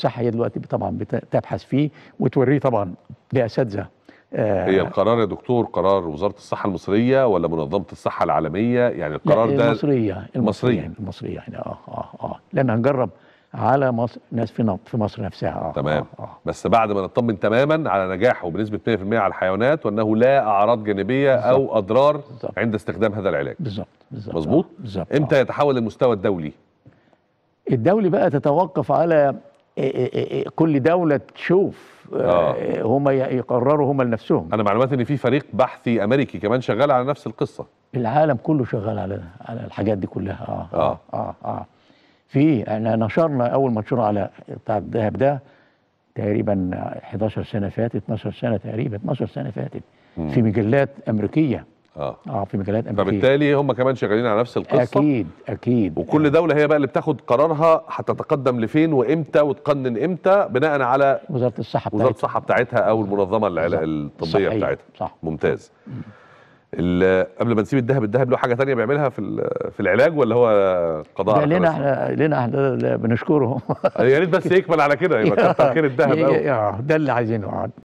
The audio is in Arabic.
صح هي دلوقتي طبعا بتبحث فيه وتوريه طبعا لاساتذه آه، هي القرار يا دكتور قرار وزاره الصحه المصريه ولا منظمه الصحه العالميه يعني القرار ده المصريه المصريه المصريه يعني اه اه اه لان هنجرب على مصر ناس في في مصر نفسها اه تمام آه آه. بس بعد ما نطمن تماما على نجاحه بنسبه 100% على الحيوانات وانه لا اعراض جانبيه بالزبط. او اضرار بالزبط. عند استخدام هذا العلاج بالظبط بالظبط مظبوط آه. امتى آه. يتحول للمستوى الدولي الدولي بقى تتوقف على إيه، إيه، إيه، كل دوله تشوف آه. آه. هم يقرروا هم لنفسهم انا معلومات ان في فريق بحثي امريكي كمان شغال على نفس القصه العالم كله شغال على على الحاجات دي كلها اه اه اه, آه. آه. في احنا نشرنا اول منشور على بتاع الذهب ده تقريبا 11 سنه فاتت 12 سنه تقريبا 12 سنه فاتت في مجلات امريكيه اه اه في مجالات امريكيه فبالتالي هم كمان شغالين على نفس القصه اكيد اكيد وكل دوله هي بقى اللي بتاخد قرارها هتتقدم لفين وامتى وتقنن امتى بناء على وزاره الصحه بتاعتها وزاره الصحه بتاعتها او المنظمه العلاج الطبيه بتاعتها صح ممتاز قبل ما نسيب الذهب الذهب له حاجه ثانيه بيعملها في في العلاج ولا هو قضاء لا لنا احنا لنا احنا بنشكره يا ريت بس يكمل على كده يبقى كتر خير الذهب ده اللي عايزينه